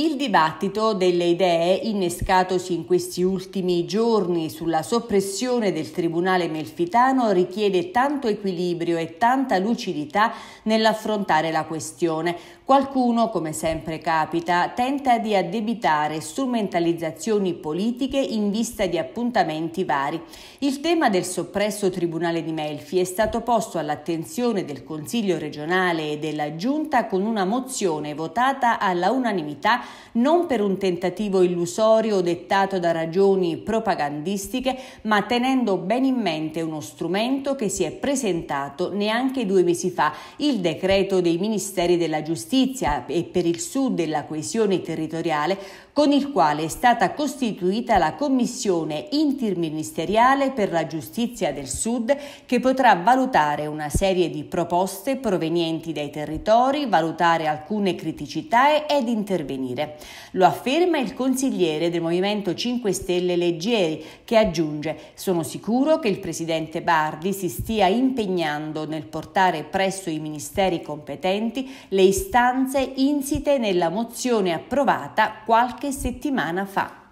Il dibattito delle idee innescatosi in questi ultimi giorni sulla soppressione del tribunale melfitano richiede tanto equilibrio e tanta lucidità nell'affrontare la questione. Qualcuno, come sempre capita, tenta di addebitare strumentalizzazioni politiche in vista di appuntamenti vari. Il tema del soppresso tribunale di Melfi è stato posto all'attenzione del Consiglio regionale e della Giunta con una mozione votata alla unanimità non per un tentativo illusorio dettato da ragioni propagandistiche, ma tenendo ben in mente uno strumento che si è presentato neanche due mesi fa, il decreto dei Ministeri della Giustizia e per il Sud della coesione territoriale, con il quale è stata costituita la Commissione interministeriale per la giustizia del Sud che potrà valutare una serie di proposte provenienti dai territori, valutare alcune criticità ed intervenire partire. Lo afferma il consigliere del Movimento 5 Stelle Leggieri, che aggiunge: Sono sicuro che il presidente Bardi si stia impegnando nel portare presso i ministeri competenti le istanze insite nella mozione approvata qualche settimana fa.